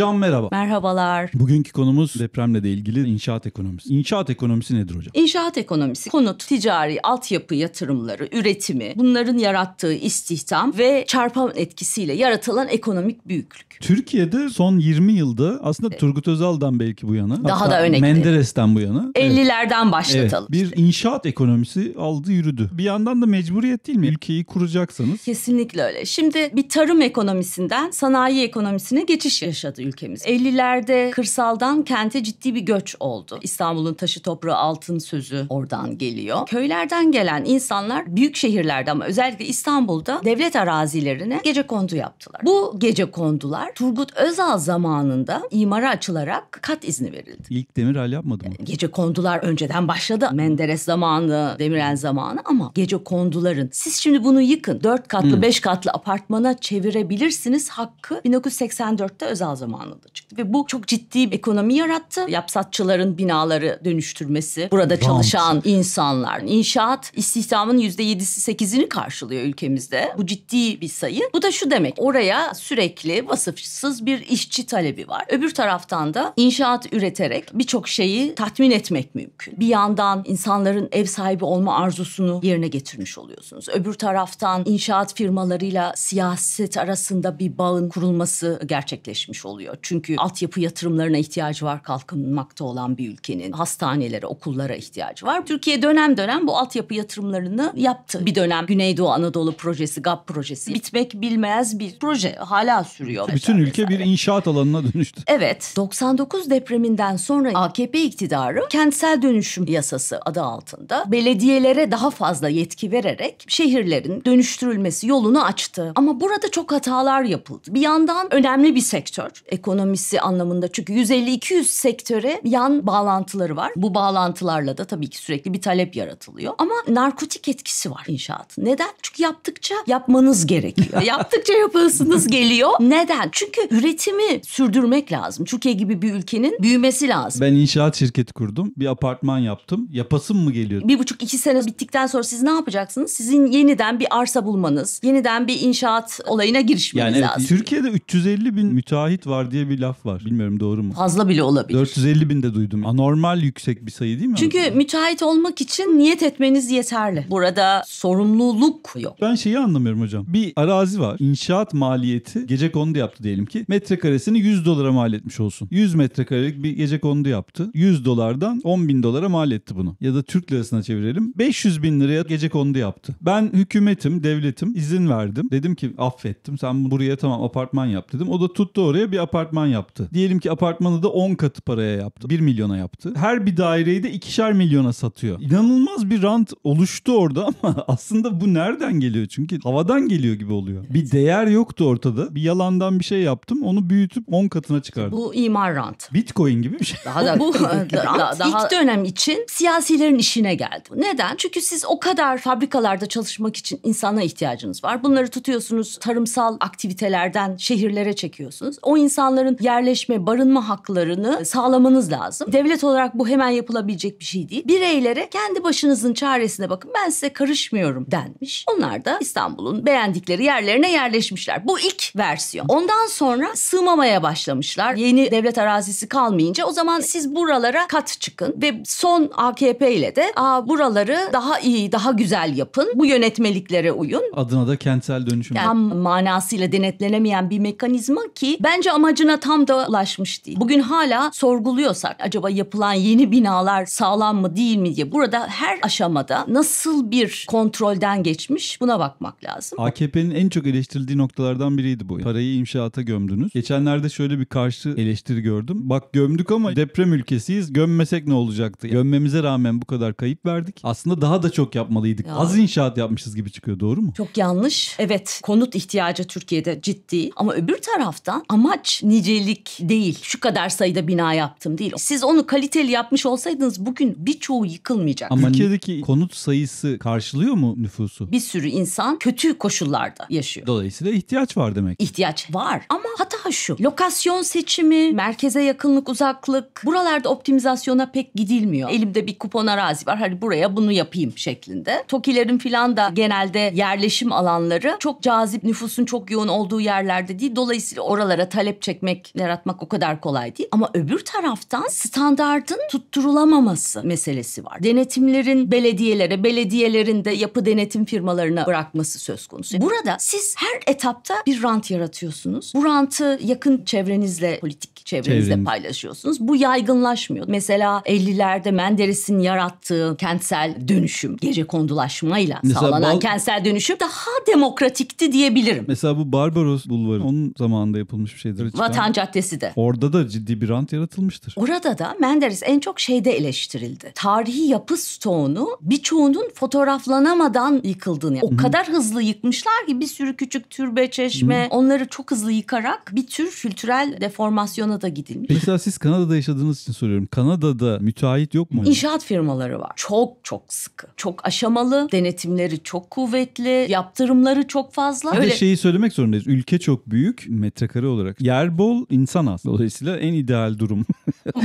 Hocam merhaba. Merhabalar. Bugünkü konumuz depremle de ilgili inşaat ekonomisi. İnşaat ekonomisi nedir hocam? İnşaat ekonomisi konut, ticari, altyapı yatırımları, üretimi, bunların yarattığı istihdam ve çarpan etkisiyle yaratılan ekonomik büyüklük. Türkiye'de son 20 yılda aslında Turgut Özal'dan belki bu yana. Daha da öne Menderes'ten bu yana. 50'lerden evet. başlatalım. Evet. Bir işte. inşaat ekonomisi aldı yürüdü. Bir yandan da mecburiyet değil mi? Ülkeyi kuracaksanız. Kesinlikle öyle. Şimdi bir tarım ekonomisinden sanayi ekonomisine geçiş yaşadı ülkemiz. 50'lerde kırsaldan kente ciddi bir göç oldu. İstanbul'un taşı toprağı altın sözü oradan geliyor. Köylerden gelen insanlar büyük şehirlerde ama özellikle İstanbul'da devlet arazilerine gece kondu yaptılar. Bu gece kondular Turgut Özal zamanında imara açılarak kat izni verildi. İlk Demirel yapmadı mı? Gece kondular önceden başladı. Menderes zamanı, Demirel zamanı ama gece konduların siz şimdi bunu yıkın. Dört katlı, hmm. beş katlı apartmana çevirebilirsiniz hakkı 1984'te Özal zamanı zamanında çıktı. Ve bu çok ciddi bir ekonomi yarattı. Yapsatçıların binaları dönüştürmesi, burada çalışan Rant. insanlar, inşaat istihdamın %7'si 8'ini karşılıyor ülkemizde. Bu ciddi bir sayı. Bu da şu demek. Oraya sürekli vasıfsız bir işçi talebi var. Öbür taraftan da inşaat üreterek birçok şeyi tatmin etmek mümkün. Bir yandan insanların ev sahibi olma arzusunu yerine getirmiş oluyorsunuz. Öbür taraftan inşaat firmalarıyla siyaset arasında bir bağın kurulması gerçekleşmiş oluyor oluyor. Çünkü altyapı yatırımlarına ihtiyacı var kalkınmakta olan bir ülkenin. Hastanelere, okullara ihtiyacı var. Türkiye dönem dönem bu altyapı yatırımlarını yaptı. Bir dönem Güneydoğu Anadolu projesi, GAP projesi bitmek bilmez bir proje hala sürüyor. Bütün mesela ülke bir inşaat alanına dönüştü. Evet. 99 depreminden sonra AKP iktidarı kentsel dönüşüm yasası adı altında belediyelere daha fazla yetki vererek şehirlerin dönüştürülmesi yolunu açtı. Ama burada çok hatalar yapıldı. Bir yandan önemli bir sektör ekonomisi anlamında. Çünkü 150-200 sektöre yan bağlantıları var. Bu bağlantılarla da tabii ki sürekli bir talep yaratılıyor. Ama narkotik etkisi var inşaat. Neden? Çünkü yaptıkça yapmanız gerekiyor. yaptıkça yapasınız geliyor. Neden? Çünkü üretimi sürdürmek lazım. Türkiye gibi bir ülkenin büyümesi lazım. Ben inşaat şirketi kurdum. Bir apartman yaptım. Yapasım mı geliyor? Bir buçuk iki sene bittikten sonra siz ne yapacaksınız? Sizin yeniden bir arsa bulmanız, yeniden bir inşaat olayına girişmeniz yani evet, lazım. Türkiye'de 350 bin müteahhit var dolar diye bir laf var. Bilmiyorum doğru mu? Fazla bile olabilir. 450 bin de duydum. Anormal yüksek bir sayı değil mi? Çünkü aslında? müteahhit olmak için niyet etmeniz yeterli. Burada sorumluluk yok. Ben şeyi anlamıyorum hocam. Bir arazi var. İnşaat maliyeti gece kondu yaptı diyelim ki. Metrekaresini 100 dolara mal etmiş olsun. 100 metrekarelik bir gece kondu yaptı. 100 dolardan 10 bin dolara mal etti bunu. Ya da Türk lirasına çevirelim. 500 bin liraya gece kondu yaptı. Ben hükümetim, devletim izin verdim. Dedim ki affettim. Sen buraya tamam apartman yap dedim. O da tuttu oraya bir apartman apartman yaptı. Diyelim ki apartmanı da 10 katı paraya yaptı. 1 milyona yaptı. Her bir daireyi de ikişer milyona satıyor. İnanılmaz bir rant oluştu orada ama aslında bu nereden geliyor? Çünkü havadan geliyor gibi oluyor. Evet. Bir değer yoktu ortada. Bir yalandan bir şey yaptım. Onu büyütüp 10 katına çıkardım. Bu imar rant. Bitcoin gibi bir şey. Daha da bu e, rant daha, daha... ilk dönem için siyasilerin işine geldi. Neden? Çünkü siz o kadar fabrikalarda çalışmak için insana ihtiyacınız var. Bunları tutuyorsunuz tarımsal aktivitelerden şehirlere çekiyorsunuz. O insan insanların yerleşme, barınma haklarını sağlamanız lazım. Devlet olarak bu hemen yapılabilecek bir şey değil. Bireylere kendi başınızın çaresine bakın ben size karışmıyorum denmiş. Onlar da İstanbul'un beğendikleri yerlerine yerleşmişler. Bu ilk versiyon. Ondan sonra sığmamaya başlamışlar. Yeni devlet arazisi kalmayınca o zaman siz buralara kat çıkın ve son AKP ile de Aa, buraları daha iyi, daha güzel yapın. Bu yönetmeliklere uyun. Adına da kentsel dönüşüm. Yani manasıyla denetlenemeyen bir mekanizma ki bence ama amacına tam da ulaşmış değil. Bugün hala sorguluyorsak acaba yapılan yeni binalar sağlam mı değil mi diye burada her aşamada nasıl bir kontrolden geçmiş buna bakmak lazım. AKP'nin en çok eleştirildiği noktalardan biriydi bu. Parayı inşaata gömdünüz. Geçenlerde şöyle bir karşı eleştiri gördüm. Bak gömdük ama deprem ülkesiyiz. Gömmesek ne olacaktı? Gömmemize rağmen bu kadar kayıp verdik. Aslında daha da çok yapmalıydık. Ya. Az inşaat yapmışız gibi çıkıyor doğru mu? Çok yanlış. Evet konut ihtiyacı Türkiye'de ciddi ama öbür taraftan amaç yapılmış nicelik değil. Şu kadar sayıda bina yaptım değil. Siz onu kaliteli yapmış olsaydınız bugün birçoğu yıkılmayacak. Ama Türkiye'deki konut sayısı karşılıyor mu nüfusu? Bir sürü insan kötü koşullarda yaşıyor. Dolayısıyla ihtiyaç var demek. İhtiyaç var ama hata şu. Lokasyon seçimi, merkeze yakınlık, uzaklık. Buralarda optimizasyona pek gidilmiyor. Elimde bir kupon arazi var. Hadi buraya bunu yapayım şeklinde. Tokilerin filan da genelde yerleşim alanları çok cazip nüfusun çok yoğun olduğu yerlerde değil. Dolayısıyla oralara talepçi çekmek, yaratmak o kadar kolay değil. Ama öbür taraftan standartın tutturulamaması meselesi var. Denetimlerin belediyelere, belediyelerin de yapı denetim firmalarına bırakması söz konusu. Burada siz her etapta bir rant yaratıyorsunuz. Bu rantı yakın çevrenizle, politik çevrenizle Çevreniz. paylaşıyorsunuz. Bu yaygınlaşmıyor. Mesela 50'lerde Menderes'in yarattığı kentsel dönüşüm, gece kondulaşmayla Mesela sağlanan bal... kentsel dönüşüm daha demokratikti diyebilirim. Mesela bu Barbaros Bulvarı onun zamanında yapılmış bir şeydir çıkan. Vatan Caddesi de. Orada da ciddi bir rant yaratılmıştır. Orada da Menderes en çok şeyde eleştirildi. Tarihi yapı stoğunu birçoğunun fotoğraflanamadan yıkıldığını. Yani. O Hı-hı. kadar hızlı yıkmışlar ki bir sürü küçük türbe, çeşme Hı-hı. onları çok hızlı yıkarak bir tür kültürel deformasyona da gidilmiş. Mesela siz Kanada'da yaşadığınız için soruyorum. Kanada'da müteahhit yok mu? İnşaat firmaları var. Çok çok sıkı. Çok aşamalı. Denetimleri çok kuvvetli. Yaptırımları çok fazla. Bir Öyle... de şeyi söylemek zorundayız. Ülke çok büyük metrekare olarak. Yer yer insan az. Dolayısıyla en ideal durum.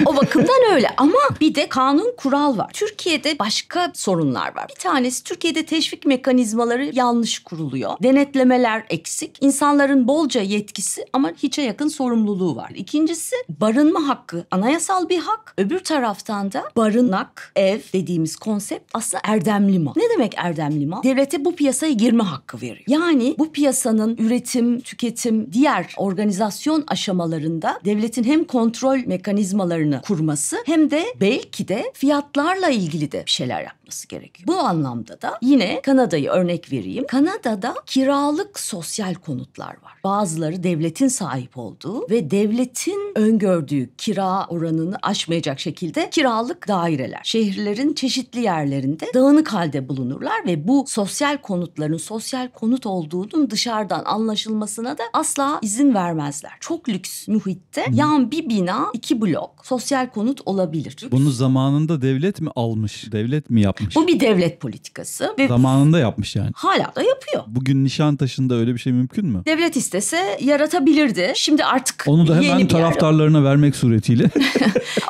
o bakımdan öyle ama bir de kanun kural var. Türkiye'de başka sorunlar var. Bir tanesi Türkiye'de teşvik mekanizmaları yanlış kuruluyor. Denetlemeler eksik. İnsanların bolca yetkisi ama hiçe yakın sorumluluğu var. İkincisi barınma hakkı anayasal bir hak. Öbür taraftan da barınak, ev dediğimiz konsept aslında erdemli mal. Ne demek erdemli mal? Devlete bu piyasaya girme hakkı veriyor. Yani bu piyasanın üretim, tüketim, diğer organizasyon aşamalarında devletin hem kontrol mekanizmalarını kurması hem de belki de fiyatlarla ilgili de bir şeyler yapması gerekiyor. Bu anlamda da yine Kanada'yı örnek vereyim. Kanada'da kiralık sosyal konutlar var. Bazıları devletin sahip olduğu ve devletin öngördüğü kira oranını aşmayacak şekilde kiralık daireler. Şehirlerin çeşitli yerlerinde dağınık halde bulunurlar ve bu sosyal konutların sosyal konut olduğunun dışarıdan anlaşılmasına da asla izin vermezler. Çok çok lüks mühitte. Hı. yan bir bina iki blok sosyal konut olabilir. Bunu zamanında devlet mi almış? Devlet mi yapmış? Bu bir devlet politikası. Ve zamanında yapmış yani. Hala da yapıyor. Bugün Nişantaşı'nda öyle bir şey mümkün mü? Devlet istese yaratabilirdi. Şimdi artık Onu da hemen taraftarlarına yer... vermek suretiyle.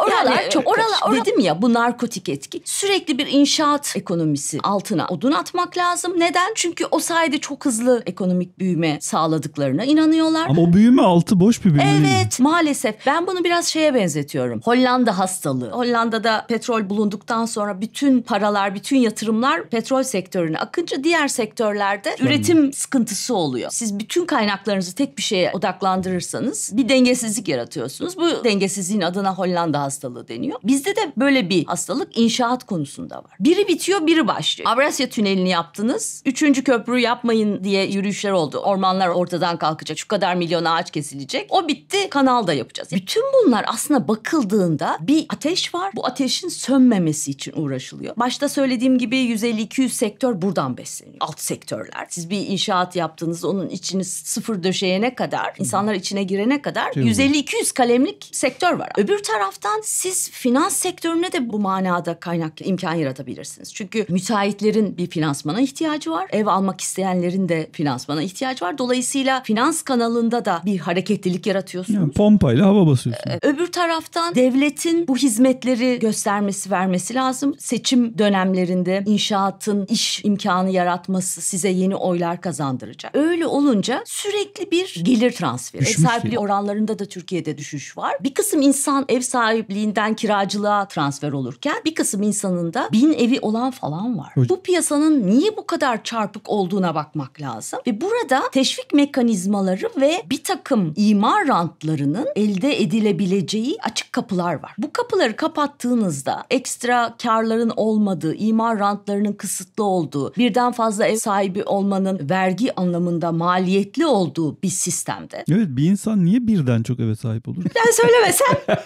oralar yani, çok oralar, oralar dedim ya bu narkotik etki. Sürekli bir inşaat ekonomisi altına odun atmak lazım. Neden? Çünkü o sayede çok hızlı ekonomik büyüme sağladıklarına inanıyorlar. Ama o büyüme altı boş olmuş bir bilgi. Evet maalesef ben bunu biraz şeye benzetiyorum. Hollanda hastalığı. Hollanda'da petrol bulunduktan sonra bütün paralar, bütün yatırımlar petrol sektörüne akınca diğer sektörlerde Anladım. üretim sıkıntısı oluyor. Siz bütün kaynaklarınızı tek bir şeye odaklandırırsanız bir dengesizlik yaratıyorsunuz. Bu dengesizliğin adına Hollanda hastalığı deniyor. Bizde de böyle bir hastalık inşaat konusunda var. Biri bitiyor, biri başlıyor. Avrasya Tüneli'ni yaptınız. Üçüncü köprü yapmayın diye yürüyüşler oldu. Ormanlar ortadan kalkacak. Şu kadar milyon ağaç kesilecek. Hep o bitti kanalda yapacağız. Bütün e, bunlar aslında bakıldığında bir ateş var. Bu ateşin sönmemesi için uğraşılıyor. Başta söylediğim gibi 150-200 sektör buradan besleniyor. Alt sektörler. Siz bir inşaat yaptığınız onun içini sıfır döşeyene kadar, insanlar içine girene kadar 150-200 kalemlik sektör var. Öbür taraftan siz finans sektörüne de bu manada kaynak imkan yaratabilirsiniz. Çünkü müteahhitlerin bir finansmana ihtiyacı var. Ev almak isteyenlerin de finansmana ihtiyacı var. Dolayısıyla finans kanalında da bir hareketlilik kirlilik yaratıyorsunuz. Yani pompayla hava basıyorsunuz. Ee, öbür taraftan devletin bu hizmetleri göstermesi, vermesi lazım. Seçim dönemlerinde inşaatın iş imkanı yaratması size yeni oylar kazandıracak. Öyle olunca sürekli bir gelir transferi. Düşmüş ev sahipliği oranlarında da Türkiye'de düşüş var. Bir kısım insan ev sahipliğinden kiracılığa transfer olurken bir kısım insanın da bin evi olan falan var. Hocam. Bu piyasanın niye bu kadar çarpık olduğuna bakmak lazım. Ve burada teşvik mekanizmaları ve bir takım imar imar rantlarının elde edilebileceği açık kapılar var. Bu kapıları kapattığınızda ekstra karların olmadığı, imar rantlarının kısıtlı olduğu, birden fazla ev sahibi olmanın vergi anlamında maliyetli olduğu bir sistemde. Evet bir insan niye birden çok eve sahip olur? Ben söylemesem.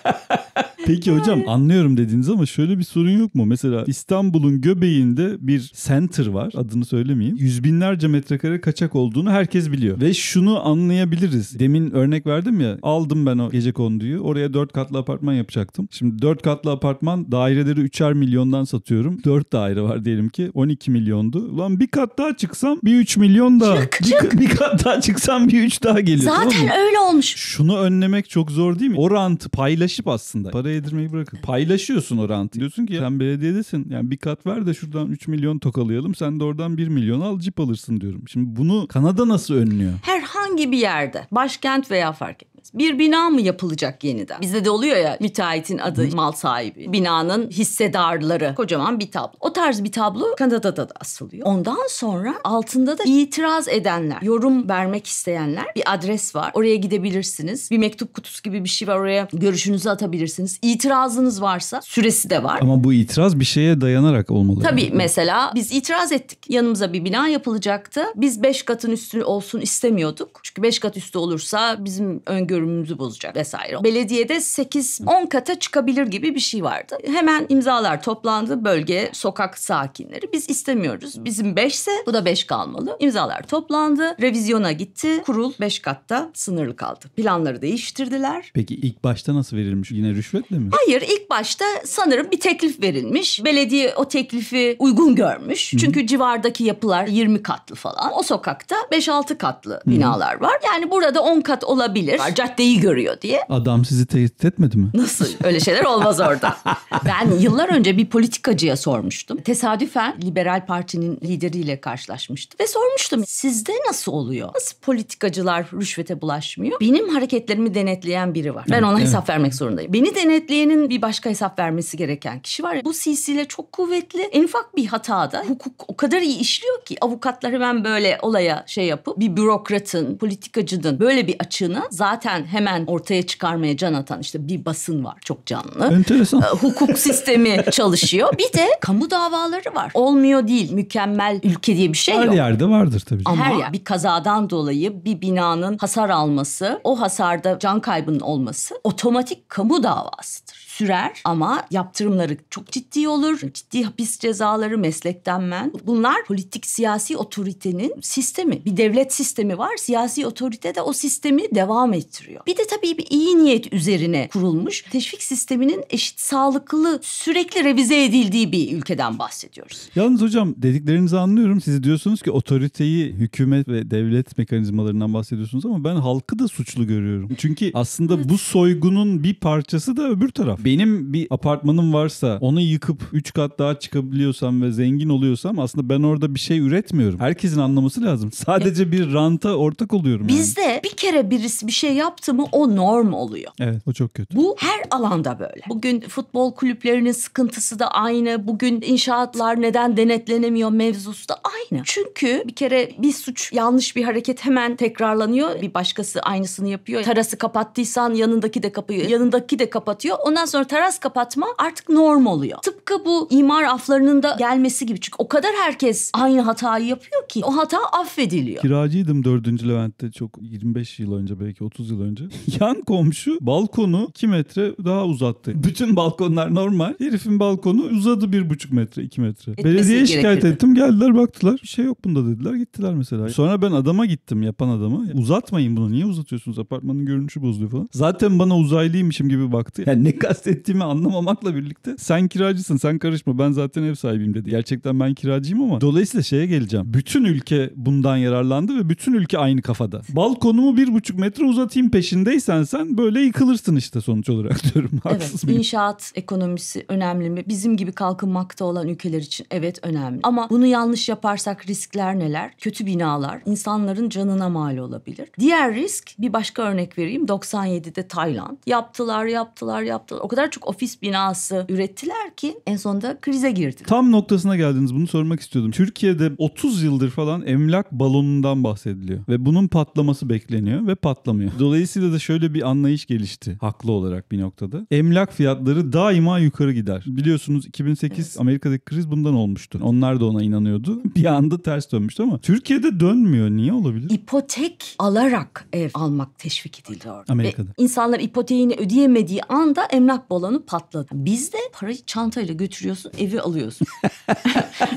Peki hocam anlıyorum dediniz ama şöyle bir sorun yok mu? Mesela İstanbul'un göbeğinde bir center var. Adını söylemeyeyim. Yüz binlerce metrekare kaçak olduğunu herkes biliyor. Ve şunu anlayabiliriz. Demin örnek örnek verdim ya. Aldım ben o gece konduyu. Oraya 4 katlı apartman yapacaktım. Şimdi 4 katlı apartman daireleri 3'er milyondan satıyorum. 4 daire var diyelim ki. 12 milyondu. Ulan bir kat daha çıksam bir 3 milyon daha. Çık, bir, bir kat daha çıksam bir 3 daha geliyor. Zaten tamam öyle olmuş. Şunu önlemek çok zor değil mi? O rantı paylaşıp aslında. Para yedirmeyi bırakın. Paylaşıyorsun o rantı. Diyorsun ki sen belediyedesin. Yani bir kat ver de şuradan 3 milyon tokalayalım. Sen de oradan 1 milyon al cip alırsın diyorum. Şimdi bunu Kanada nasıl önlüyor? Herhangi bir yerde. Başkent veya av folk. Bir bina mı yapılacak yeniden? Bizde de oluyor ya müteahhitin adı mal sahibi. Binanın hissedarları. Kocaman bir tablo. O tarz bir tablo Kanada'da da asılıyor. Ondan sonra altında da itiraz edenler, yorum vermek isteyenler bir adres var. Oraya gidebilirsiniz. Bir mektup kutusu gibi bir şey var. Oraya görüşünüzü atabilirsiniz. İtirazınız varsa süresi de var. Ama bu itiraz bir şeye dayanarak olmalı. Tabii yani. mesela biz itiraz ettik. Yanımıza bir bina yapılacaktı. Biz 5 katın üstü olsun istemiyorduk. Çünkü 5 kat üstü olursa bizim ön görünümümüzü bozacak vesaire. Belediyede 8-10 kata çıkabilir gibi bir şey vardı. Hemen imzalar toplandı. Bölge, sokak sakinleri biz istemiyoruz. Bizim 5 ise bu da 5 kalmalı. İmzalar toplandı. Revizyona gitti. Kurul 5 katta sınırlı kaldı. Planları değiştirdiler. Peki ilk başta nasıl verilmiş? Yine rüşvetle mi? Hayır ilk başta sanırım bir teklif verilmiş. Belediye o teklifi uygun görmüş. Hı-hı. Çünkü civardaki yapılar 20 katlı falan. O sokakta 5-6 katlı Hı-hı. binalar var. Yani burada 10 kat olabilir caddeyi görüyor diye. Adam sizi tehdit etmedi mi? Nasıl? Öyle şeyler olmaz orada. ben yıllar önce bir politikacıya sormuştum. Tesadüfen Liberal Parti'nin lideriyle karşılaşmıştım. Ve sormuştum sizde nasıl oluyor? Nasıl politikacılar rüşvete bulaşmıyor? Benim hareketlerimi denetleyen biri var. Ben ona evet. hesap vermek zorundayım. Beni denetleyenin bir başka hesap vermesi gereken kişi var. Bu silsile çok kuvvetli. En ufak bir hatada hukuk o kadar iyi işliyor ki avukatlar hemen böyle olaya şey yapıp bir bürokratın, politikacının böyle bir açığını zaten zaten hemen ortaya çıkarmaya can atan işte bir basın var çok canlı. Enteresan. Ee, hukuk sistemi çalışıyor. Bir de kamu davaları var. Olmuyor değil. Mükemmel ülke diye bir şey Her yok. Her yerde vardır tabii. Ama Her yer. Bir kazadan dolayı bir binanın hasar alması, o hasarda can kaybının olması otomatik kamu davasıdır sürer ama yaptırımları çok ciddi olur. Ciddi hapis cezaları, meslekten men. Bunlar politik siyasi otoritenin sistemi. Bir devlet sistemi var. Siyasi otorite de o sistemi devam ettiriyor. Bir de tabii bir iyi niyet üzerine kurulmuş teşvik sisteminin eşit sağlıklı sürekli revize edildiği bir ülkeden bahsediyoruz. Yalnız hocam dediklerinizi anlıyorum. Siz diyorsunuz ki otoriteyi hükümet ve devlet mekanizmalarından bahsediyorsunuz ama ben halkı da suçlu görüyorum. Çünkü aslında bu soygunun bir parçası da öbür taraf benim bir apartmanım varsa onu yıkıp 3 kat daha çıkabiliyorsam ve zengin oluyorsam aslında ben orada bir şey üretmiyorum. Herkesin anlaması lazım. Sadece bir ranta ortak oluyorum. Yani. Bizde bir kere birisi bir şey yaptı mı o norm oluyor. Evet o çok kötü. Bu her alanda böyle. Bugün futbol kulüplerinin sıkıntısı da aynı. Bugün inşaatlar neden denetlenemiyor mevzusu da aynı. Çünkü bir kere bir suç yanlış bir hareket hemen tekrarlanıyor. Bir başkası aynısını yapıyor. Tarası kapattıysan yanındaki de kapıyor. Yanındaki de kapatıyor. Ondan sonra sonra teras kapatma artık norm oluyor. Tıpkı bu imar aflarının da gelmesi gibi. Çünkü o kadar herkes aynı hatayı yapıyor ki o hata affediliyor. Kiracıydım 4. Levent'te çok 25 yıl önce belki 30 yıl önce. Yan komşu balkonu 2 metre daha uzattı. Bütün balkonlar normal. Herifin balkonu uzadı 1,5 metre 2 metre. Etmesi Belediyeye şikayet ettim geldiler baktılar. Bir şey yok bunda dediler gittiler mesela. Sonra ben adama gittim yapan adama. Uzatmayın bunu niye uzatıyorsunuz apartmanın görünüşü bozuluyor falan. Zaten bana uzaylıymışım gibi baktı. Yani ne kadar kastettiğimi anlamamakla birlikte sen kiracısın sen karışma ben zaten ev sahibiyim dedi. Gerçekten ben kiracıyım ama dolayısıyla şeye geleceğim. Bütün ülke bundan yararlandı ve bütün ülke aynı kafada. Balkonumu bir buçuk metre uzatayım peşindeysen sen böyle yıkılırsın işte sonuç olarak diyorum. Haksız evet mıyım? inşaat ekonomisi önemli mi? Bizim gibi kalkınmakta olan ülkeler için evet önemli. Ama bunu yanlış yaparsak riskler neler? Kötü binalar insanların canına mal olabilir. Diğer risk bir başka örnek vereyim. 97'de Tayland. Yaptılar yaptılar yaptılar. O kadar çok ofis binası ürettiler ki en sonunda krize girdi. Tam noktasına geldiniz bunu sormak istiyordum. Türkiye'de 30 yıldır falan emlak balonundan bahsediliyor ve bunun patlaması bekleniyor ve patlamıyor. Dolayısıyla da şöyle bir anlayış gelişti haklı olarak bir noktada. Emlak fiyatları daima yukarı gider. Biliyorsunuz 2008 evet. Amerika'daki kriz bundan olmuştu. Onlar da ona inanıyordu. Bir anda ters dönmüştü ama Türkiye'de dönmüyor. Niye olabilir? İpotek alarak ev almak teşvik edildi orada. Amerika'da. Ve insanlar ipoteğini ödeyemediği anda emlak patlak balonu patladı. Bizde parayı çantayla götürüyorsun, evi alıyorsun.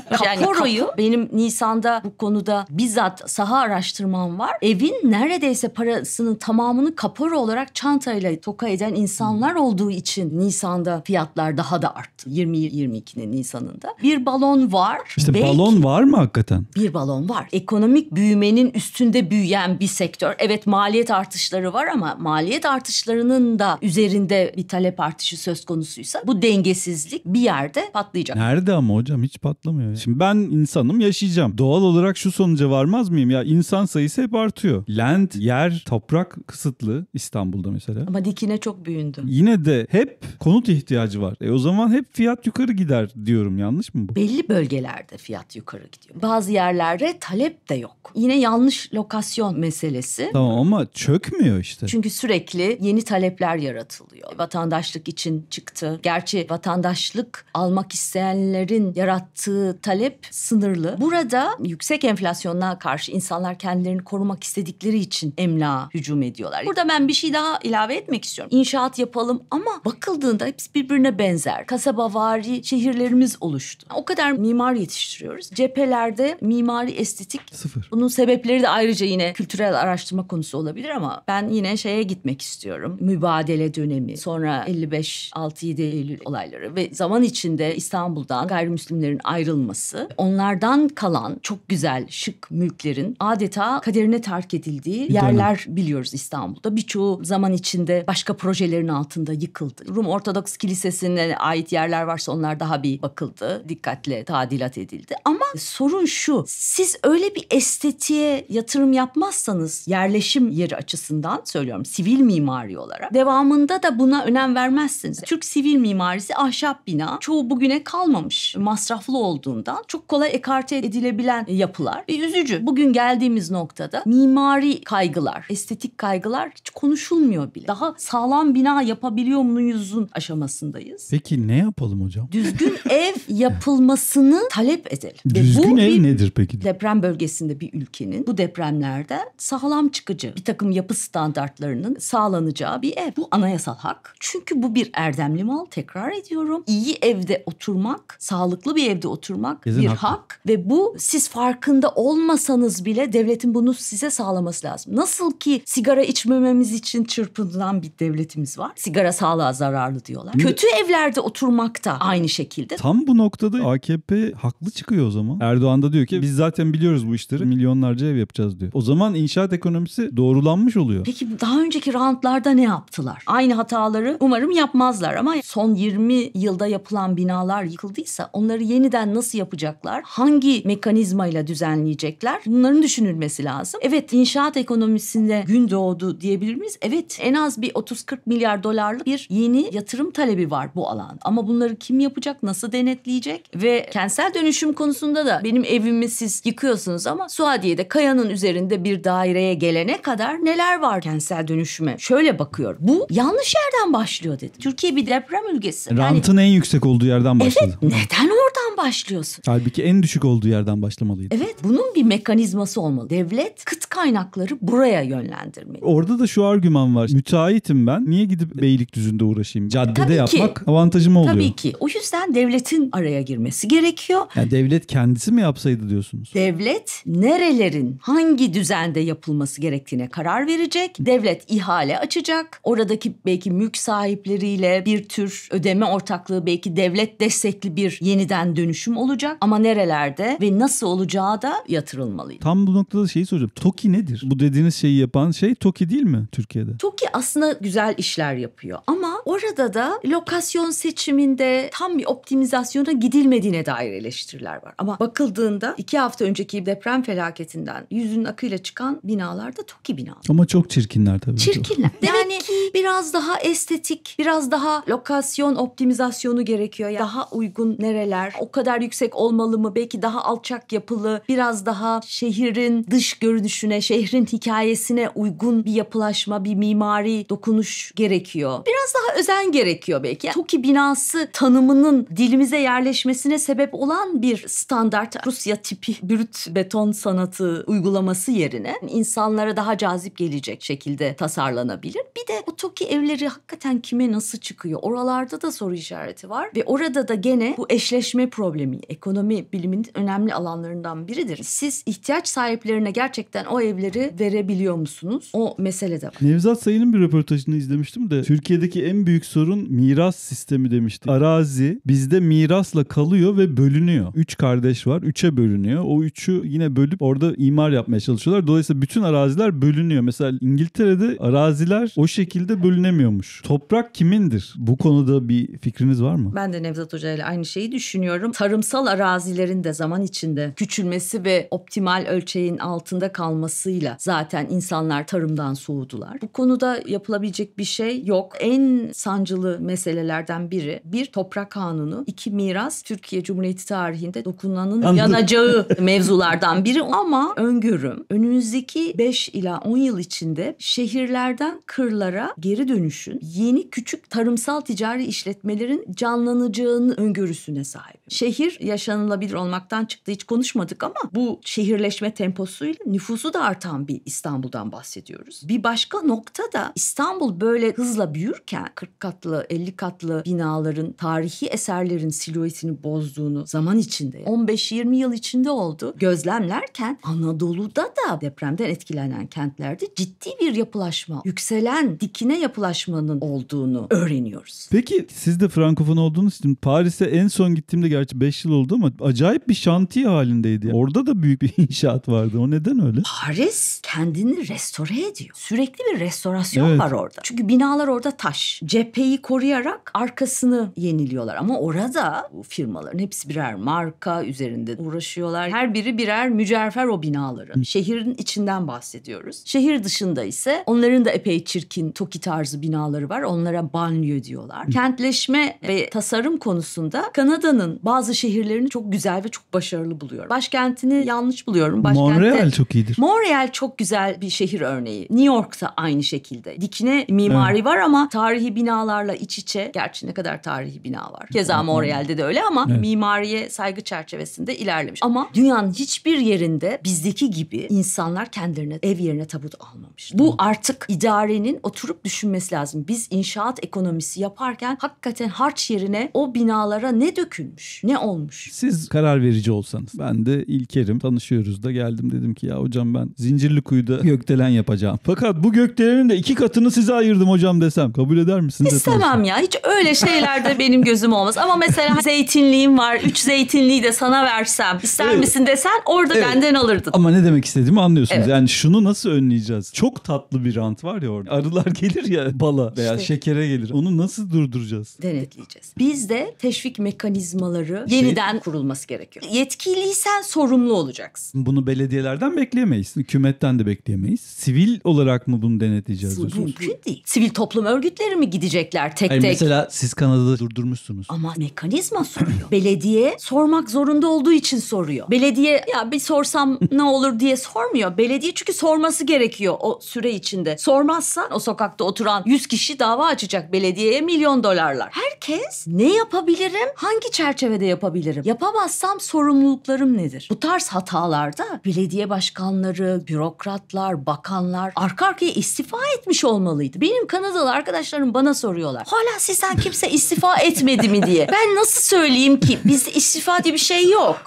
Kaporo'yu yani benim Nisan'da bu konuda bizzat saha araştırmam var. Evin neredeyse parasının tamamını kaporo olarak çantayla toka eden insanlar olduğu için Nisan'da fiyatlar daha da arttı. 20-22'nin Nisan'ında. Bir balon var. İşte Belki balon var mı hakikaten? Bir balon var. Ekonomik büyümenin üstünde büyüyen bir sektör. Evet maliyet artışları var ama maliyet artışlarının da üzerinde bir talep artışı artışı söz konusuysa bu dengesizlik bir yerde patlayacak. Nerede ama hocam hiç patlamıyor. Ya. Şimdi ben insanım yaşayacağım. Doğal olarak şu sonuca varmaz mıyım? Ya insan sayısı hep artıyor. Land, yer, toprak kısıtlı İstanbul'da mesela. Ama dikine çok büyündü. Yine de hep konut ihtiyacı var. E o zaman hep fiyat yukarı gider diyorum yanlış mı bu? Belli bölgelerde fiyat yukarı gidiyor. Bazı yerlerde talep de yok. Yine yanlış lokasyon meselesi. Tamam ama çökmüyor işte. Çünkü sürekli yeni talepler yaratılıyor. Vatandaşlık vatandaşlık için çıktı. Gerçi vatandaşlık almak isteyenlerin yarattığı talep sınırlı. Burada yüksek enflasyona karşı insanlar kendilerini korumak istedikleri için emlağa hücum ediyorlar. Burada ben bir şey daha ilave etmek istiyorum. İnşaat yapalım ama bakıldığında hepsi birbirine benzer. Kasaba vari şehirlerimiz oluştu. O kadar mimar yetiştiriyoruz. Cephelerde mimari estetik sıfır. Bunun sebepleri de ayrıca yine kültürel araştırma konusu olabilir ama ben yine şeye gitmek istiyorum. Mübadele dönemi, sonra 55 5-6-7 Eylül olayları ve zaman içinde İstanbul'dan gayrimüslimlerin ayrılması, onlardan kalan çok güzel şık mülklerin adeta kaderine terk edildiği Bir yerler dönem. biliyoruz İstanbul'da. Birçoğu zaman içinde başka projelerin altında yıkıldı. Rum Ortodoks Kilisesi'ne ait yerler varsa onlar daha bir bakıldı. Dikkatle tadilat edildi. Ama sorun şu. Siz öyle bir estetiğe yatırım yapmazsanız yerleşim yeri açısından söylüyorum sivil mimari olarak devamında da buna önem vermez bilemezsiniz. Türk sivil mimarisi ahşap bina. Çoğu bugüne kalmamış. Masraflı olduğundan çok kolay ekarte edilebilen yapılar. Ve üzücü. Bugün geldiğimiz noktada mimari kaygılar, estetik kaygılar hiç konuşulmuyor bile. Daha sağlam bina yapabiliyor muyuzun aşamasındayız. Peki ne yapalım hocam? Düzgün ev yapılmasını talep edelim. Düzgün ev nedir peki? Deprem bölgesinde bir ülkenin bu depremlerde sağlam çıkıcı bir takım yapı standartlarının sağlanacağı bir ev. Bu anayasal hak. Çünkü bu bir erdemli mal tekrar ediyorum. İyi evde oturmak, sağlıklı bir evde oturmak Sizin bir hakkı. hak ve bu siz farkında olmasanız bile devletin bunu size sağlaması lazım. Nasıl ki sigara içmememiz için çırpınılan bir devletimiz var. Sigara sağlığa zararlı diyorlar. Şimdi, Kötü evlerde oturmak da aynı şekilde. Tam bu noktada AKP haklı çıkıyor o zaman. Erdoğan da diyor ki biz zaten biliyoruz bu işleri. Milyonlarca ev yapacağız diyor. O zaman inşaat ekonomisi doğrulanmış oluyor. Peki daha önceki roundlarda ne yaptılar? Aynı hataları umarım yapmazlar ama son 20 yılda yapılan binalar yıkıldıysa onları yeniden nasıl yapacaklar? Hangi mekanizmayla düzenleyecekler? Bunların düşünülmesi lazım. Evet inşaat ekonomisinde gün doğdu diyebilir miyiz? Evet en az bir 30-40 milyar dolarlık bir yeni yatırım talebi var bu alan. Ama bunları kim yapacak? Nasıl denetleyecek? Ve kentsel dönüşüm konusunda da benim evimi siz yıkıyorsunuz ama Suadiye'de kayanın üzerinde bir daireye gelene kadar neler var kentsel dönüşüme? Şöyle bakıyor. Bu yanlış yerden başlıyor dedi. Türkiye bir deprem ülkesi. Rantın yani, en yüksek olduğu yerden başladı. Evet neden oradan başlıyorsun? Halbuki en düşük olduğu yerden başlamalıydı. Evet bunun bir mekanizması olmalı. Devlet kıt kaynakları buraya yönlendirmeli. Orada da şu argüman var. Müteahhitim ben. Niye gidip Beylikdüzü'nde uğraşayım? Caddede tabii yapmak ki, avantajım oluyor. Tabii ki. O yüzden devletin araya girmesi gerekiyor. Yani devlet kendisi mi yapsaydı diyorsunuz? Devlet nerelerin hangi düzende yapılması gerektiğine karar verecek. Devlet ihale açacak. Oradaki belki mülk sahipleri şirketleriyle bir tür ödeme ortaklığı belki devlet destekli bir yeniden dönüşüm olacak ama nerelerde ve nasıl olacağı da yatırılmalıydı. Tam bu noktada şeyi soracağım. TOKİ nedir? Bu dediğiniz şeyi yapan şey TOKİ değil mi Türkiye'de? TOKİ aslında güzel işler yapıyor ama orada da lokasyon seçiminde tam bir optimizasyona gidilmediğine dair eleştiriler var. Ama bakıldığında iki hafta önceki deprem felaketinden yüzün akıyla çıkan binalarda TOKİ binalar. Ama çok çirkinler tabii. Çirkinler. Demek yani ki biraz daha estetik, biraz daha lokasyon optimizasyonu gerekiyor. Yani daha uygun nereler? O kadar yüksek olmalı mı? Belki daha alçak yapılı, biraz daha şehrin dış görünüşüne, şehrin hikayesine uygun bir yapılaşma, bir mimari dokunuş gerekiyor. Biraz daha özen gerekiyor belki. Yani TOKİ binası tanımının dilimize yerleşmesine sebep olan bir standart Rusya tipi brüt beton sanatı uygulaması yerine insanlara daha cazip gelecek şekilde tasarlanabilir. Bir de bu TOKİ evleri hakikaten kimin nasıl çıkıyor? Oralarda da soru işareti var ve orada da gene bu eşleşme problemi ekonomi biliminin önemli alanlarından biridir. Siz ihtiyaç sahiplerine gerçekten o evleri verebiliyor musunuz? O mesele de var. Nevzat Sayın'ın bir röportajını izlemiştim de Türkiye'deki en büyük sorun miras sistemi demişti. Arazi bizde mirasla kalıyor ve bölünüyor. Üç kardeş var. Üçe bölünüyor. O üçü yine bölüp orada imar yapmaya çalışıyorlar. Dolayısıyla bütün araziler bölünüyor. Mesela İngiltere'de araziler o şekilde bölünemiyormuş. Toprak kim kimindir? Bu konuda bir fikriniz var mı? Ben de Nevzat Hoca ile aynı şeyi düşünüyorum. Tarımsal arazilerin de zaman içinde küçülmesi ve optimal ölçeğin altında kalmasıyla zaten insanlar tarımdan soğudular. Bu konuda yapılabilecek bir şey yok. En sancılı meselelerden biri bir toprak kanunu, iki miras Türkiye Cumhuriyeti tarihinde dokunanın Anladım. yanacağı mevzulardan biri ama öngörüm önümüzdeki 5 ila 10 yıl içinde şehirlerden kırlara geri dönüşün yeni küçük küçük tarımsal ticari işletmelerin canlanacağını öngörüsüne sahip. Şehir yaşanılabilir olmaktan çıktı hiç konuşmadık ama bu şehirleşme temposuyla nüfusu da artan bir İstanbul'dan bahsediyoruz. Bir başka nokta da İstanbul böyle hızla büyürken 40 katlı 50 katlı binaların tarihi eserlerin siluetini bozduğunu zaman içinde 15-20 yıl içinde oldu. Gözlemlerken Anadolu'da da depremden etkilenen kentlerde ciddi bir yapılaşma, yükselen dikine yapılaşmanın olduğunu öğreniyoruz. Peki siz de Frankofon olduğunuz için Paris'e en son gittiğimde gerçi 5 yıl oldu ama acayip bir şantiye halindeydi. Orada da büyük bir inşaat vardı. O neden öyle? Paris kendini restore ediyor. Sürekli bir restorasyon evet. var orada. Çünkü binalar orada taş. Cepheyi koruyarak arkasını yeniliyorlar. Ama orada bu firmaların hepsi birer marka üzerinde uğraşıyorlar. Her biri birer mücerfer o binaların. Hı. Şehrin içinden bahsediyoruz. Şehir dışında ise onların da epey çirkin toki tarzı binaları var. Onlara banyo diyorlar. Kentleşme ve tasarım konusunda Kanada'nın bazı şehirlerini çok güzel ve çok başarılı buluyorum. Başkentini yanlış buluyorum. Başkente, Montreal çok iyidir. Montreal çok güzel bir şehir örneği. New York'ta aynı şekilde. Dikine mimari evet. var ama tarihi binalarla iç içe. Gerçi ne kadar tarihi bina var. Keza Montreal'de de öyle ama evet. mimariye saygı çerçevesinde ilerlemiş. Ama dünyanın hiçbir yerinde bizdeki gibi insanlar kendilerine ev yerine tabut almamış. Bu artık idarenin oturup düşünmesi lazım. Biz inşaat kağıt ekonomisi yaparken hakikaten harç yerine o binalara ne dökülmüş, ne olmuş? Siz karar verici olsanız. Ben de İlker'im. Tanışıyoruz da geldim dedim ki ya hocam ben zincirli kuyuda gökdelen yapacağım. Fakat bu gökdelenin de iki katını size ayırdım hocam desem. Kabul eder misiniz? İstemem ya. Hiç öyle şeylerde benim gözüm olmaz. Ama mesela zeytinliğim var. Üç zeytinliği de sana versem. ister evet. misin desen orada evet. benden alırdın. Ama ne demek istediğimi anlıyorsunuz. Evet. Yani şunu nasıl önleyeceğiz? Çok tatlı bir rant var ya orada. Arılar gelir ya bala veya işte. şekere yerlere gelir. Onu nasıl durduracağız? Denetleyeceğiz. Biz de teşvik mekanizmaları şey... yeniden kurulması gerekiyor. Yetkiliysen sorumlu olacaksın. Bunu belediyelerden bekleyemeyiz. Hükümetten de bekleyemeyiz. Sivil olarak mı bunu denetleyeceğiz? Sivil mümkün değil. Sivil toplum örgütleri mi gidecekler tek Hayır, tek? Mesela siz Kanada'da durdurmuşsunuz. Ama mekanizma soruyor. Belediye sormak zorunda olduğu için soruyor. Belediye ya bir sorsam ne olur diye sormuyor. Belediye çünkü sorması gerekiyor o süre içinde. Sormazsan o sokakta oturan 100 kişi dava açacak çıkacak belediyeye milyon dolarlar. Herkes ne yapabilirim, hangi çerçevede yapabilirim, yapamazsam sorumluluklarım nedir? Bu tarz hatalarda belediye başkanları, bürokratlar, bakanlar arka arkaya istifa etmiş olmalıydı. Benim Kanadalı arkadaşlarım bana soruyorlar. Hala sizden kimse istifa etmedi mi diye. Ben nasıl söyleyeyim ki bizde istifa diye bir şey yok.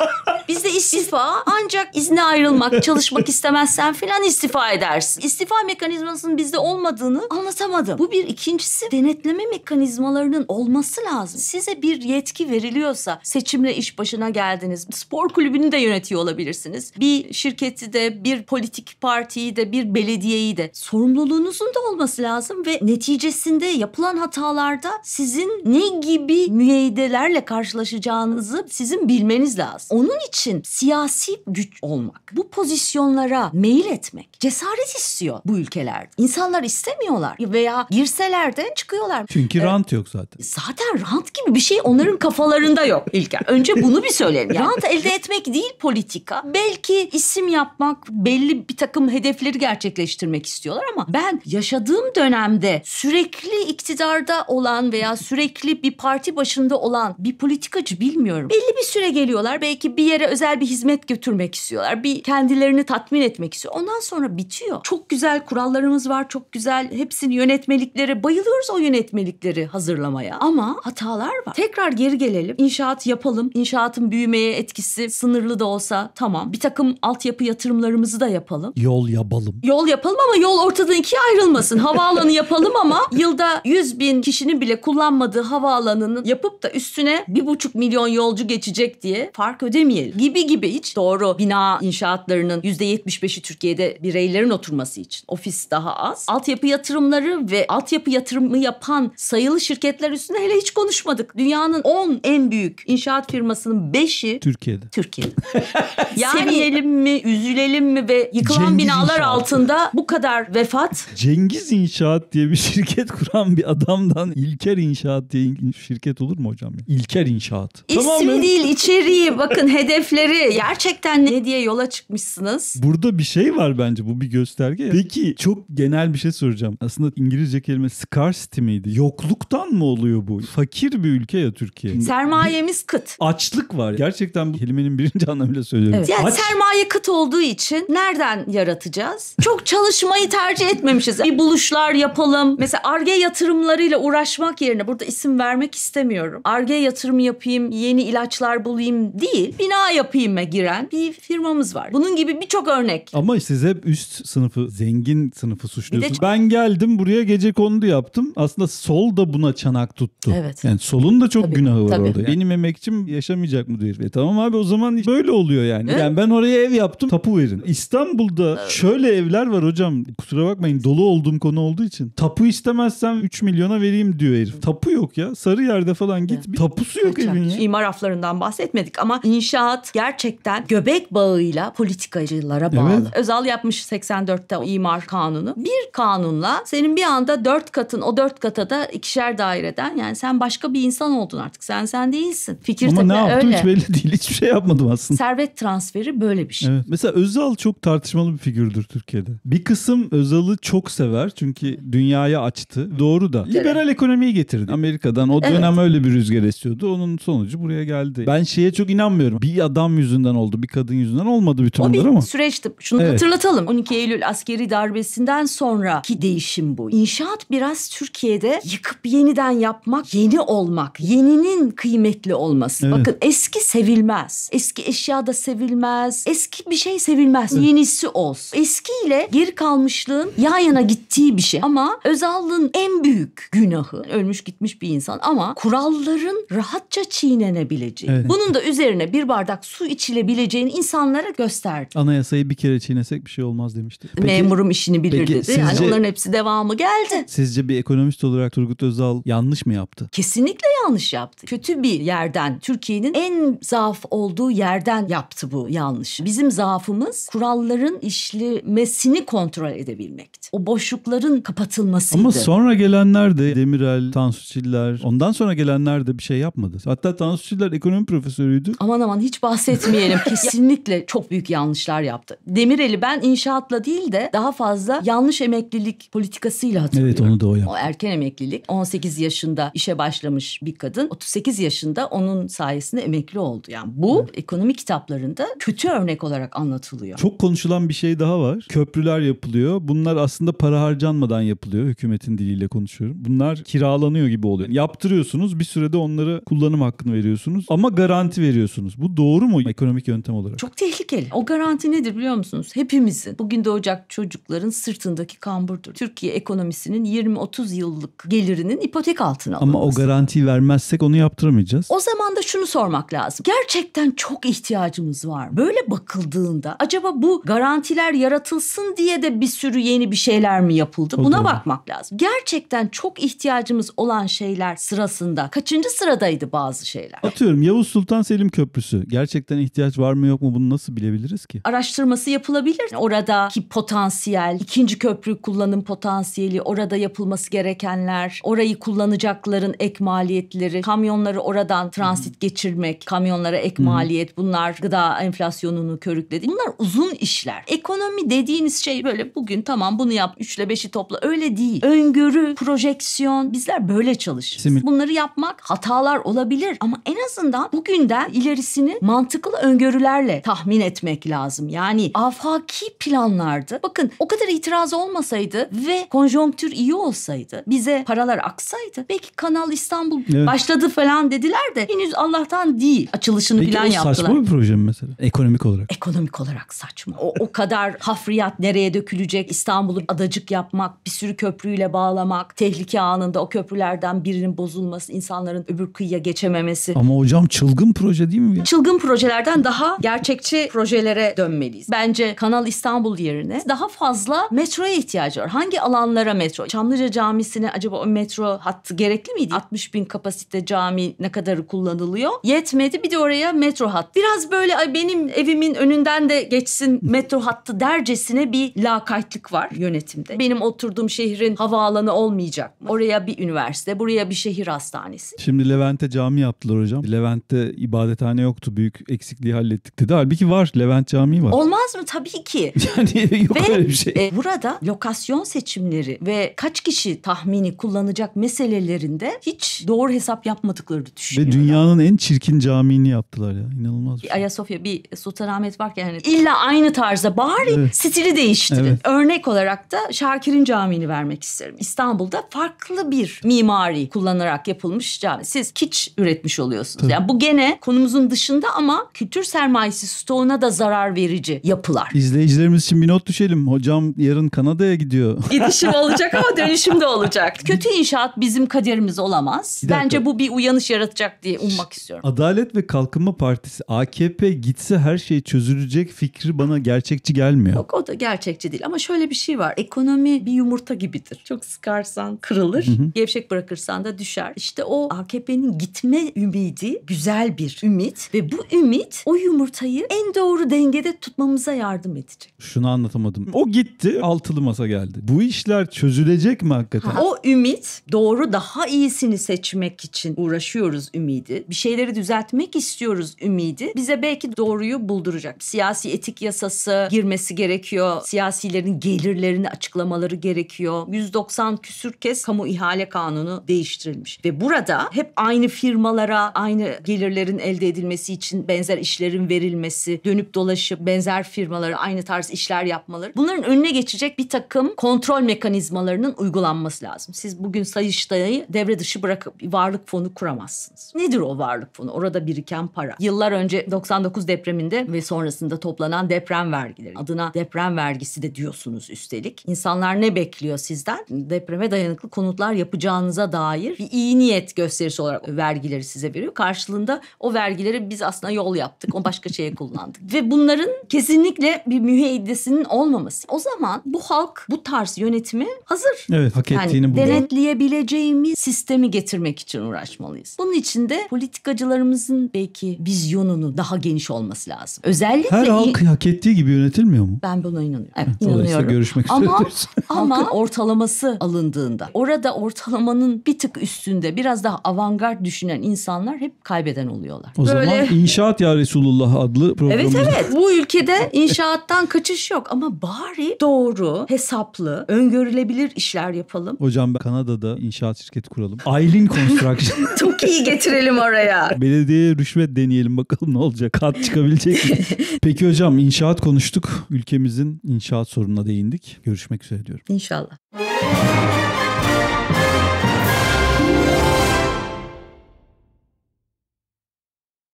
Bizde istifa ancak izne ayrılmak, çalışmak istemezsen filan istifa edersin. İstifa mekanizmasının bizde olmadığını anlatamadım. Bu bir ikincisi denetleme mekanizmalarının olması lazım. Size bir yetki veriliyorsa seçimle iş başına geldiniz. Spor kulübünü de yönetiyor olabilirsiniz. Bir şirketi de, bir politik partiyi de, bir belediyeyi de. Sorumluluğunuzun da olması lazım ve neticesinde yapılan hatalarda sizin ne gibi müeydelerle karşılaşacağınızı sizin bilmeniz lazım. Onun için siyasi güç olmak, bu pozisyonlara meyil etmek cesaret istiyor bu ülkelerde. İnsanlar istemiyorlar veya girseler de çık çıkıyorlar. Çünkü ee, rant yok zaten. Zaten rant gibi bir şey onların kafalarında yok İlker. Önce bunu bir söyleyelim. Rant elde etmek değil politika. Belki isim yapmak, belli bir takım hedefleri gerçekleştirmek istiyorlar ama ben yaşadığım dönemde sürekli iktidarda olan veya sürekli bir parti başında olan bir politikacı bilmiyorum. Belli bir süre geliyorlar. Belki bir yere özel bir hizmet götürmek istiyorlar. Bir kendilerini tatmin etmek istiyor. Ondan sonra bitiyor. Çok güzel kurallarımız var. Çok güzel hepsini yönetmelikleri bayılıyoruz o yönetmelikleri hazırlamaya. Ama hatalar var. Tekrar geri gelelim. İnşaat yapalım. İnşaatın büyümeye etkisi sınırlı da olsa tamam. Bir takım altyapı yatırımlarımızı da yapalım. Yol yapalım. Yol yapalım ama yol ortadan ikiye ayrılmasın. Havaalanı yapalım ama yılda 100 bin kişinin bile kullanmadığı havaalanının yapıp da üstüne bir buçuk milyon yolcu geçecek diye fark ödemeyelim. Gibi gibi hiç doğru bina inşaatlarının %75'i Türkiye'de bireylerin oturması için. Ofis daha az. Altyapı yatırımları ve altyapı yatırımı yapan sayılı şirketler üstünde hele hiç konuşmadık. Dünyanın 10 en büyük inşaat firmasının 5'i Türkiye'de. Türkiye'de. yani sevinelim mi, üzülelim mi ve yıkılan Cengiz binalar inşaat. altında bu kadar vefat. Cengiz İnşaat diye bir şirket kuran bir adamdan İlker İnşaat diye şirket olur mu hocam? İlker İnşaat. İsmi tamam değil, içeriği. Bakın hedefleri. Gerçekten ne diye yola çıkmışsınız? Burada bir şey var bence. Bu bir gösterge. Peki çok genel bir şey soracağım. Aslında İngilizce kelime scarcity efekti miydi? Yokluktan mı oluyor bu? Fakir bir ülke ya Türkiye. Sermayemiz kıt. Açlık var. Gerçekten bu kelimenin birinci anlamıyla söylüyorum. Evet. Yani Aç... sermaye kıt olduğu için nereden yaratacağız? Çok çalışmayı tercih etmemişiz. bir buluşlar yapalım. Mesela ARGE yatırımlarıyla uğraşmak yerine burada isim vermek istemiyorum. ARGE yatırımı yapayım, yeni ilaçlar bulayım değil. Bina yapayım'a giren bir firmamız var. Bunun gibi birçok örnek. Ama size hep üst sınıfı, zengin sınıfı suçluyorsunuz. Ben geldim buraya gece kondu yaptım aslında sol da buna çanak tuttu. Evet. Yani solun da çok tabii, günahı var tabii. orada. Yani. Benim emekçim yaşamayacak mı diyor. E, tamam abi o zaman böyle oluyor yani. Evet. Yani ben oraya ev yaptım tapu verin. İstanbul'da evet. şöyle evler var hocam. Kusura bakmayın dolu olduğum konu olduğu için. Tapu istemezsen 3 milyona vereyim diyor herif. Tapu yok ya. Sarı yerde falan git. Evet. Tapusu yok evin ya. İmar raflarından bahsetmedik ama inşaat gerçekten göbek bağıyla politikacılara bağlı. Evet. Özal yapmış 84'te imar kanunu. Bir kanunla senin bir anda 4 katın o 4 dört kata da ikişer daireden yani sen başka bir insan oldun artık sen sen değilsin. Fikir Ama ne yaptım hiç belli değil hiçbir şey yapmadım aslında. Servet transferi böyle bir şey. Evet. Mesela Özal çok tartışmalı bir figürdür Türkiye'de. Bir kısım Özal'ı çok sever çünkü dünyaya açtı. Doğru da. Liberal evet. ekonomiyi getirdi Amerika'dan. O dönem evet. öyle bir rüzgar esiyordu. Onun sonucu buraya geldi. Ben şeye çok inanmıyorum. Bir adam yüzünden oldu bir kadın yüzünden olmadı bütün o bunlar ama. O bir süreçti. Şunu evet. hatırlatalım. 12 Eylül askeri darbesinden sonraki değişim bu. İnşaat biraz Türkiye Türkiye'de yıkıp yeniden yapmak, yeni olmak, yeninin kıymetli olması. Evet. Bakın eski sevilmez. Eski eşya da sevilmez. Eski bir şey sevilmez. Evet. Yenisi olsun. Eskiyle geri kalmışlığın yan yana gittiği bir şey. Ama Özal'ın en büyük günahı ölmüş gitmiş bir insan ama kuralların rahatça çiğnenebileceği. Evet. Bunun da üzerine bir bardak su içilebileceğini insanlara gösterdi. Anayasayı bir kere çiğnesek bir şey olmaz demişti. Peki, Memurum işini bilir peki, dedi. Sizce, yani onların hepsi devamı geldi. Sizce bir ekonomi ekonomist olarak Turgut Özal yanlış mı yaptı? Kesinlikle yanlış yaptı. Kötü bir yerden, Türkiye'nin en zaaf olduğu yerden yaptı bu yanlış. Bizim zaafımız kuralların işlemesini kontrol edebilmekti. O boşlukların kapatılmasıydı. Ama sonra gelenler de Demirel, Tansu Çiller, ondan sonra gelenler de bir şey yapmadı. Hatta Tansu Çiller ekonomi profesörüydü. Aman aman hiç bahsetmeyelim. Kesinlikle çok büyük yanlışlar yaptı. Demirel'i ben inşaatla değil de daha fazla yanlış emeklilik politikasıyla hatırlıyorum. Evet onu da o yaptı. O er erken emeklilik. 18 yaşında işe başlamış bir kadın 38 yaşında onun sayesinde emekli oldu. Yani bu evet. ekonomi kitaplarında kötü örnek olarak anlatılıyor. Çok konuşulan bir şey daha var. Köprüler yapılıyor. Bunlar aslında para harcanmadan yapılıyor. Hükümetin diliyle konuşuyorum. Bunlar kiralanıyor gibi oluyor. Yaptırıyorsunuz bir sürede onları kullanım hakkını veriyorsunuz ama garanti veriyorsunuz. Bu doğru mu ekonomik yöntem olarak? Çok tehlikeli. O garanti nedir biliyor musunuz? Hepimizin bugün doğacak çocukların sırtındaki kamburdur. Türkiye ekonomisinin 20-30 yıl yıllık gelirinin ipotek altına alınması. Ama o garantiyi vermezsek onu yaptıramayacağız. O zaman da şunu sormak lazım. Gerçekten çok ihtiyacımız var Böyle bakıldığında acaba bu garantiler yaratılsın diye de bir sürü yeni bir şeyler mi yapıldı? Buna doğru. bakmak lazım. Gerçekten çok ihtiyacımız olan şeyler sırasında kaçıncı sıradaydı bazı şeyler? Atıyorum Yavuz Sultan Selim Köprüsü. Gerçekten ihtiyaç var mı yok mu bunu nasıl bilebiliriz ki? Araştırması yapılabilir. Oradaki potansiyel, ikinci köprü kullanım potansiyeli, orada yapılması gerek gerekenler, orayı kullanacakların ek maliyetleri, kamyonları oradan transit geçirmek, kamyonlara ek maliyet bunlar gıda enflasyonunu körükledi. Bunlar uzun işler. Ekonomi dediğiniz şey böyle bugün tamam bunu yap 3 ile 5'i topla öyle değil. Öngörü, projeksiyon bizler böyle çalışırız. Simil. Bunları yapmak hatalar olabilir ama en azından bugünden ilerisini mantıklı öngörülerle tahmin etmek lazım. Yani afaki planlardı. Bakın o kadar itiraz olmasaydı ve konjonktür iyi olsaydı bize paralar aksaydı belki Kanal İstanbul evet. başladı falan dediler de henüz Allah'tan değil açılışını Peki falan yaptılar. Peki saçma bir proje mi mesela ekonomik olarak? Ekonomik olarak saçma. O, o kadar hafriyat nereye dökülecek İstanbul'u adacık yapmak bir sürü köprüyle bağlamak tehlike anında o köprülerden birinin bozulması insanların öbür kıyıya geçememesi. Ama hocam çılgın proje değil mi? Çılgın projelerden daha gerçekçi projelere dönmeliyiz. Bence Kanal İstanbul yerine daha fazla metroya ihtiyacı var. Hangi alanlara metro? Çamlıca Camii ekonomisine acaba o metro hattı gerekli miydi? 60 bin kapasite cami ne kadarı kullanılıyor? Yetmedi bir de oraya metro hattı. Biraz böyle ay benim evimin önünden de geçsin metro hattı dercesine bir lakaytlık var yönetimde. Benim oturduğum şehrin havaalanı olmayacak mı? Oraya bir üniversite, buraya bir şehir hastanesi. Şimdi Levent'e cami yaptılar hocam. Levent'te ibadethane yoktu. Büyük eksikliği hallettik dedi. Halbuki var. Levent Camii var. Olmaz mı? Tabii ki. yani yok ve, öyle bir şey. E, burada lokasyon seçimleri ve kaç kişi tahmin tahmini kullanacak meselelerinde hiç doğru hesap yapmadıklarını düşünüyorum. Ve dünyanın en çirkin camini yaptılar ya. İnanılmaz. Bir şey. Ayasofya bir Sultanahmet ki yani illa aynı tarzda bari evet. stili değiştirin. Evet. Örnek olarak da Şakir'in camini vermek isterim. İstanbul'da farklı bir mimari kullanarak yapılmış cami. Siz kiç üretmiş oluyorsunuz. Tabii. Yani bu gene konumuzun dışında ama kültür sermayesi stoğuna da zarar verici yapılar. İzleyicilerimiz için bir not düşelim. Hocam yarın Kanada'ya gidiyor. Gidişim olacak ama dönüşüm de olacak olacak. Kötü inşaat bizim kaderimiz olamaz. Bence bu bir uyanış yaratacak diye ummak istiyorum. Adalet ve Kalkınma Partisi AKP gitse her şey çözülecek fikri bana gerçekçi gelmiyor. Yok o da gerçekçi değil ama şöyle bir şey var. Ekonomi bir yumurta gibidir. Çok sıkarsan kırılır, hı hı. gevşek bırakırsan da düşer. İşte o AKP'nin gitme ümidi güzel bir ümit ve bu ümit o yumurtayı en doğru dengede tutmamıza yardım edecek. Şunu anlatamadım. O gitti altılı masa geldi. Bu işler çözülecek mi hakikaten? Aha. O ümit doğru daha iyisini seçmek için uğraşıyoruz ümidi. Bir şeyleri düzeltmek istiyoruz ümidi. Bize belki doğruyu bulduracak. Siyasi etik yasası girmesi gerekiyor. Siyasilerin gelirlerini açıklamaları gerekiyor. 190 küsür kez kamu ihale kanunu değiştirilmiş. Ve burada hep aynı firmalara aynı gelirlerin elde edilmesi için benzer işlerin verilmesi, dönüp dolaşıp benzer firmalara aynı tarz işler yapmaları. Bunların önüne geçecek bir takım kontrol mekanizmalarının uygulanması lazım. Siz bugün Sayıştay'ı devre dışı bırakıp varlık fonu kuramazsınız. Nedir o varlık fonu? Orada biriken para. Yıllar önce 99 depreminde ve sonrasında toplanan deprem vergileri. Adına deprem vergisi de diyorsunuz üstelik. İnsanlar ne bekliyor sizden? Depreme dayanıklı konutlar yapacağınıza dair bir iyi niyet gösterisi olarak vergileri size veriyor. Karşılığında o vergileri biz aslında yol yaptık. O başka şeye kullandık. Ve bunların kesinlikle bir müeyyidesinin olmaması. O zaman bu halk bu tarz yönetimi hazır. Evet hak ettiği yani, gerektiğini buluyor. Denetleyebileceğimiz sistemi getirmek için uğraşmalıyız. Bunun için de politikacılarımızın belki vizyonunu daha geniş olması lazım. Özellikle her halk in... hak ettiği gibi yönetilmiyor mu? Ben buna inanıyorum. Evet, inanıyorum. görüşmek ama, ama ortalaması alındığında orada ortalamanın bir tık üstünde biraz daha avantgard düşünen insanlar hep kaybeden oluyorlar. O Böyle... zaman inşaat ya Resulullah adlı programı. Evet evet bu ülkede inşaattan kaçış yok ama bari doğru, hesaplı, öngörülebilir işler yapalım. Hocam ben Kanada'da inşaat şirketi kuralım. Aylin Construction. Çok iyi getirelim oraya. Belediye rüşvet deneyelim bakalım ne olacak. Kat çıkabilecek mi? Peki hocam inşaat konuştuk. Ülkemizin inşaat sorununa değindik. Görüşmek üzere diyorum. İnşallah.